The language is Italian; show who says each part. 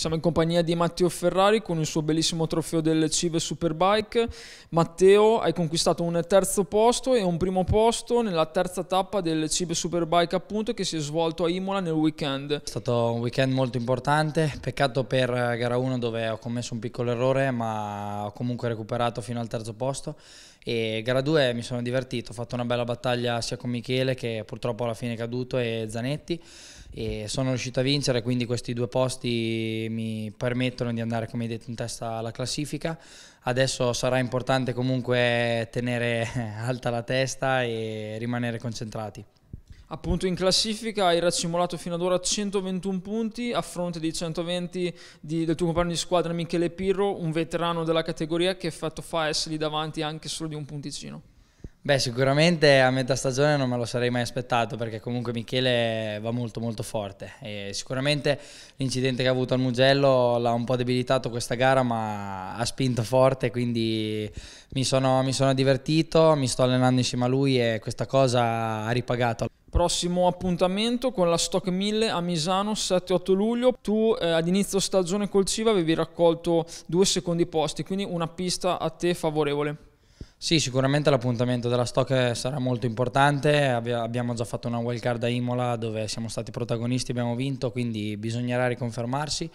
Speaker 1: Siamo in compagnia di Matteo Ferrari con il suo bellissimo trofeo del Cive Superbike. Matteo, hai conquistato un terzo posto e un primo posto nella terza tappa del Cive Superbike appunto che si è svolto a Imola nel weekend. È stato un weekend molto
Speaker 2: importante, peccato per eh, gara 1 dove ho commesso un piccolo errore ma ho comunque recuperato fino al terzo posto e gara 2 mi sono divertito, ho fatto una bella battaglia sia con Michele che purtroppo alla fine è caduto e Zanetti e sono riuscito a vincere quindi questi due posti mi permettono di andare, come hai detto, in testa alla classifica. Adesso sarà importante comunque tenere alta la testa e rimanere concentrati.
Speaker 1: Appunto in classifica hai raccimolato fino ad ora 121 punti a fronte dei 120 di, del tuo compagno di squadra Michele Pirro, un veterano della categoria che fatto fa essere lì davanti anche solo di un punticino.
Speaker 2: Beh, sicuramente a metà stagione non me lo sarei mai aspettato perché comunque Michele va molto molto forte e sicuramente l'incidente che ha avuto al Mugello l'ha un po' debilitato questa gara ma ha spinto forte quindi mi sono, mi sono divertito, mi sto allenando insieme a lui e questa cosa ha ripagato.
Speaker 1: Prossimo appuntamento con la Stock 1000 a Misano 7-8 luglio. Tu eh, ad inizio stagione col Civa avevi raccolto due secondi posti, quindi una pista a te favorevole.
Speaker 2: Sì, sicuramente l'appuntamento della Stock sarà molto importante, abbiamo già fatto una wild card a Imola dove siamo stati protagonisti, abbiamo vinto, quindi bisognerà riconfermarsi.